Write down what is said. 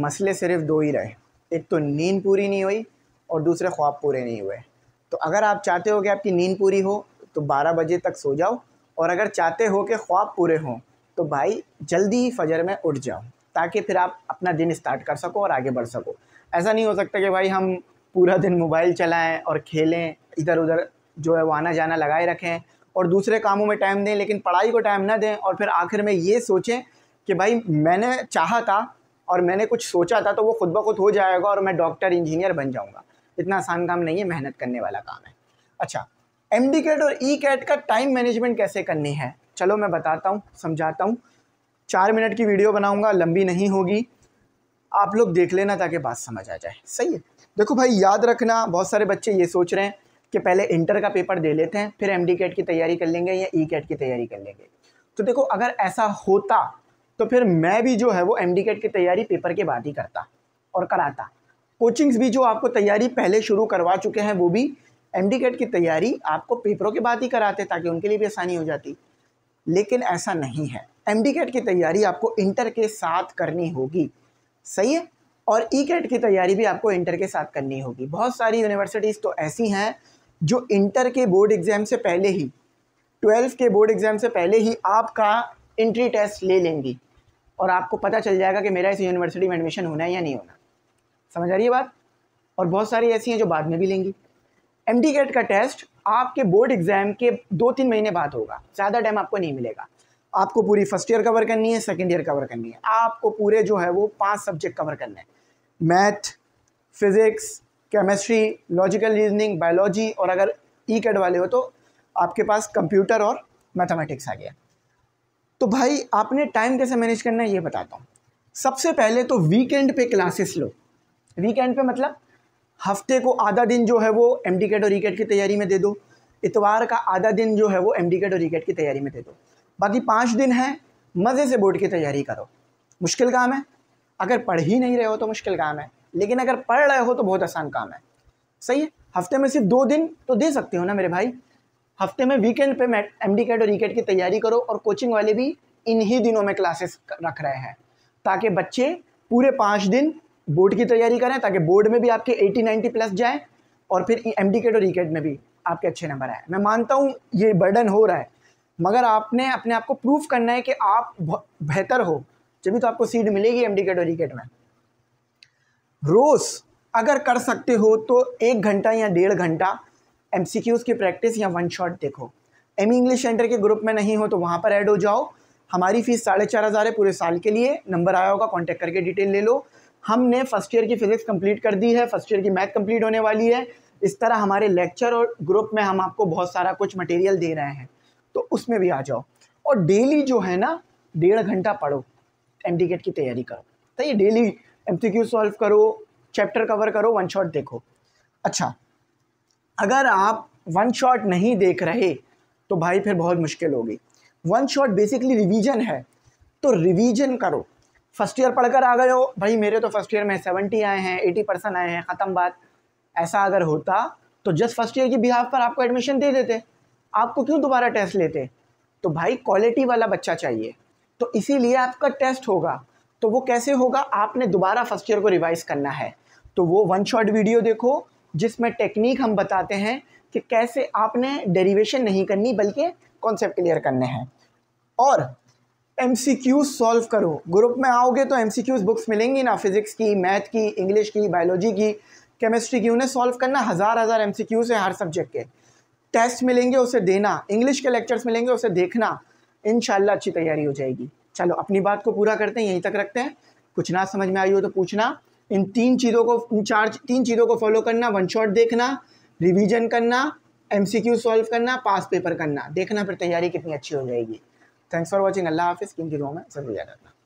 मसले सिर्फ दो ही रहे एक तो नींद पूरी नहीं हुई और दूसरे ख्वाब पूरे नहीं हुए तो अगर आप चाहते हो कि आपकी नींद पूरी हो तो बारह बजे तक सो जाओ और अगर चाहते हो कि ख्वाब पूरे हों तो भाई जल्दी ही फजर में उठ जाओ ताकि फिर आप अपना दिन स्टार्ट कर सको और आगे बढ़ सको ऐसा नहीं हो सकता कि भाई हम पूरा दिन मोबाइल चलाएं और खेलें इधर उधर जो है वो आना जाना लगाए रखें और दूसरे कामों में टाइम दें लेकिन पढ़ाई को टाइम ना दें और फिर आखिर में ये सोचें कि भाई मैंने चाहा था और मैंने कुछ सोचा था तो वो खुद ब खुद हो जाएगा और मैं डॉक्टर इंजीनियर बन जाऊँगा इतना आसान काम नहीं है मेहनत करने वाला काम है अच्छा एम डी कैट और ई e कैट का टाइम मैनेजमेंट कैसे करनी है चलो मैं बताता हूँ समझाता हूँ चार मिनट की वीडियो बनाऊँगा लंबी नहीं होगी आप लोग देख लेना ताकि बात समझ आ जाए सही है देखो भाई याद रखना बहुत सारे बच्चे ये सोच रहे हैं कि पहले इंटर का पेपर दे लेते हैं फिर एम डी कैट की तैयारी कर लेंगे या ई e कैट की तैयारी कर लेंगे तो देखो अगर ऐसा होता तो फिर मैं भी जो है वो एम की तैयारी पेपर के बाद ही करता और कराता कोचिंग्स भी जो आपको तैयारी पहले शुरू करवा चुके हैं वो भी एम की तैयारी आपको पेपरों के बाद ही कराते ताकि उनके लिए भी आसानी हो जाती लेकिन ऐसा नहीं है एम की तैयारी आपको इंटर के साथ करनी होगी सही है और ई e की तैयारी भी आपको इंटर के साथ करनी होगी बहुत सारी यूनिवर्सिटीज़ तो ऐसी हैं जो इंटर के बोर्ड एग्ज़ाम से पहले ही ट्वेल्थ के बोर्ड एग्ज़ाम से पहले ही आपका इंट्री टेस्ट ले लेंगी और आपको पता चल जाएगा कि मेरा इस यूनिवर्सिटी में एडमिशन होना है या नहीं होना समझ आ रही है बात और बहुत सारी ऐसी हैं जो बाद में भी लेंगी एम डी गेट का टेस्ट आपके बोर्ड एग्ज़ाम के दो तीन महीने बाद होगा ज़्यादा टाइम आपको नहीं मिलेगा आपको पूरी फर्स्ट ईयर कवर करनी है सेकेंड ईयर कवर करनी है आपको पूरे जो है वो पाँच सब्जेक्ट कवर करने हैं math physics chemistry logical reasoning biology और अगर ई e कैड वाले हो तो आपके पास कंप्यूटर और मैथमेटिक्स आ गया तो भाई आपने टाइम कैसे मैनेज करना है ये बताता हूँ सबसे पहले तो वीकेंड पे क्लासेस लो वीकेंड पे मतलब हफ्ते को आधा दिन जो है वो एम डी और ई e की तैयारी में दे दो इतवार का आधा दिन जो है वो एम डी और ई e की तैयारी में दे दो बाकी पाँच दिन है मज़े से बोर्ड की तैयारी करो मुश्किल काम है अगर पढ़ ही नहीं रहे हो तो मुश्किल काम है लेकिन अगर पढ़ रहे हो तो बहुत आसान काम है सही है हफ्ते में सिर्फ दो दिन तो दे सकते हो ना मेरे भाई हफ्ते में वीकेंड पे एम डी कैट और ई e कैट की तैयारी करो और कोचिंग वाले भी इन्हीं दिनों में क्लासेस रख रहे हैं ताकि बच्चे पूरे पाँच दिन बोर्ड की तैयारी करें ताकि बोर्ड में भी आपके एटी नाइन्टी प्लस जाएँ और फिर एम डी कैट और ई e कैट में भी आपके अच्छे नंबर आए मैं मानता हूँ ये बर्डन हो रहा है मगर आपने अपने आप को प्रूफ करना है कि आप बेहतर हो जब भी तो आपको सीट मिलेगी एम डी कैट और ई e कैट में रोज़ अगर कर सकते हो तो एक घंटा या डेढ़ घंटा एम की प्रैक्टिस या वन शॉट देखो एम इंग्लिश सेंटर के ग्रुप में नहीं हो तो वहाँ पर ऐड हो जाओ हमारी फ़ीस साढ़े चार हज़ार है पूरे साल के लिए नंबर आया होगा कॉन्टैक्ट करके डिटेल ले लो हमने फर्स्ट ईयर की फिज़िक्स कंप्लीट कर दी है फर्स्ट ईयर की मैथ कंप्लीट होने वाली है इस तरह हमारे लेक्चर और ग्रुप में हम आपको बहुत सारा कुछ मटेरियल दे रहे हैं तो उसमें भी आ जाओ और डेली जो है ना डेढ़ घंटा पढ़ो एम की तैयारी करो तो ये daily M C Q solve करो चैप्टर कवर करो वन शॉट देखो अच्छा अगर आप वन शॉट नहीं देख रहे तो भाई फिर बहुत मुश्किल होगी वन शॉट बेसिकली रिवीजन है तो रिवीजन करो फर्स्ट ईयर पढ़कर आ गए हो भाई मेरे तो फर्स्ट ईयर में सेवेंटी आए हैं एटी परसेंट आए हैं ख़त्म बात ऐसा अगर होता तो जस्ट फर्स्ट ईयर की बिहाफ पर आपको एडमिशन दे देते आपको क्यों दोबारा टेस्ट लेते तो भाई क्वालिटी वाला बच्चा चाहिए तो इसीलिए आपका टेस्ट होगा तो वो कैसे होगा आपने दोबारा फर्स्ट ईयर को रिवाइज़ करना है तो वो वन शॉट वीडियो देखो जिसमें टेक्निक हम बताते हैं कि कैसे आपने डेरिवेशन नहीं करनी बल्कि कॉन्सेप्ट क्लियर करने हैं और एम सी क्यू सॉल्व करो ग्रुप में आओगे तो एम सी क्यूज बुक्स मिलेंगी ना फिज़िक्स की मैथ की इंग्लिश की बायोलॉजी की केमिस्ट्री की उन्हें सॉल्व करना हज़ार हज़ार एम सी क्यूज़ है हर सब्जेक्ट के टेस्ट मिलेंगे उसे देना इंग्लिश के लेक्चर्स मिलेंगे उसे देखना इन अच्छी तैयारी हो जाएगी चलो अपनी बात को पूरा करते हैं यहीं तक रखते हैं कुछ ना समझ में आई हो तो पूछना इन तीन चीज़ों को इन चार तीन चीज़ों को फॉलो करना वन शॉट देखना रिवीजन करना एम सी क्यू सॉल्व करना पास पेपर करना देखना फिर तैयारी कितनी अच्छी हो जाएगी थैंक्स फॉर वॉचिंग अल्लाह हाफिज़ किन जिलों में जरूर याद रखना